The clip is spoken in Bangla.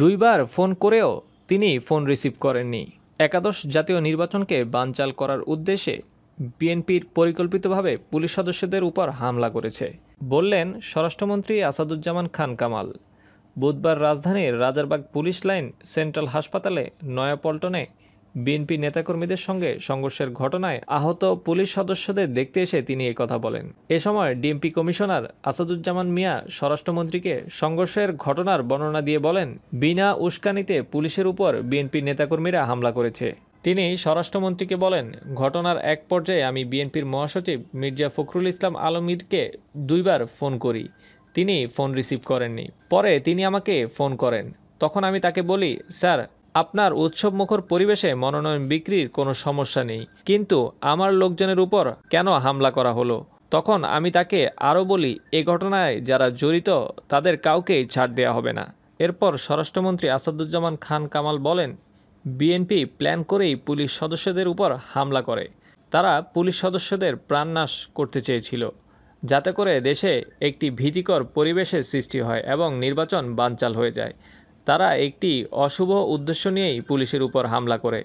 দুইবার ফোন করেও তিনি ফোন রিসিভ করেননি একাদশ জাতীয় নির্বাচনকে বানচাল করার উদ্দেশ্যে বিএনপির পরিকল্পিতভাবে পুলিশ সদস্যদের উপর হামলা করেছে বললেন স্বরাষ্ট্রমন্ত্রী আসাদুজ্জামান খান কামাল বুধবার রাজধানীর রাজারবাগ পুলিশ লাইন সেন্ট্রাল হাসপাতালে নয়াপল্টনে বিএনপি নেতাকর্মীদের সঙ্গে সংঘর্ষের ঘটনায় আহত পুলিশ সদস্যদের দেখতে এসে তিনি কথা বলেন এ সময় ডিএমপি কমিশনার আসাদুজ্জামান মিয়া স্বরাষ্ট্রমন্ত্রীকে সংঘর্ষের ঘটনার বর্ণনা দিয়ে বলেন বিনা উস্কানিতে পুলিশের উপর বিএনপি নেতাকর্মীরা হামলা করেছে তিনি স্বরাষ্ট্রমন্ত্রীকে বলেন ঘটনার এক পর্যায়ে আমি বিএনপির মহাসচিব মির্জা ফখরুল ইসলাম আলমীরকে দুইবার ফোন করি তিনি ফোন রিসিভ করেননি পরে তিনি আমাকে ফোন করেন তখন আমি তাকে বলি স্যার আপনার উৎসবমুখর পরিবেশে মনোনয়ন বিক্রির কোনো সমস্যা নেই কিন্তু আমার লোকজনের উপর কেন হামলা করা হলো তখন আমি তাকে আরও বলি এ ঘটনায় যারা জড়িত তাদের কাউকেই ছাড় দেওয়া হবে না এরপর স্বরাষ্ট্রমন্ত্রী আসাদুজ্জামান খান কামাল বলেন বিএনপি প্ল্যান করেই পুলিশ সদস্যদের উপর হামলা করে তারা পুলিশ সদস্যদের প্রাণনাশ করতে চেয়েছিল যাতে করে দেশে একটি ভীতিকর পরিবেশের সৃষ্টি হয় এবং নির্বাচন বানচাল হয়ে যায় তারা একটি অশুভ উদ্দেশ্য নিয়েই পুলিশের উপর হামলা করে